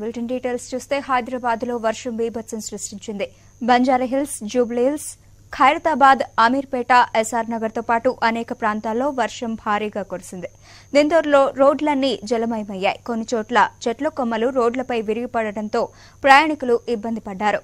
bulletin details చూస్తే హైదరాబాద్ లో వర్షం బీభత్సం సృష్టించింది బంజారాహిల్స్ జూబ్లీహిల్స్ ఖైరతాబాద్ అమీర్పేట ఎస్ఆర్ నగర్ తో పాటు అనేక ప్రాంతాల్లో వర్షం భారీగా కురిసింది దీంతో రోడ్లన్నీ జలమయమయ్యాయి కొన్ని చోట్ల చెట్ల కొమ్మలు రోడ్లపై విరిగిపడడంతో ప్రయాణికులు ఇబ్బంది పడ్డారు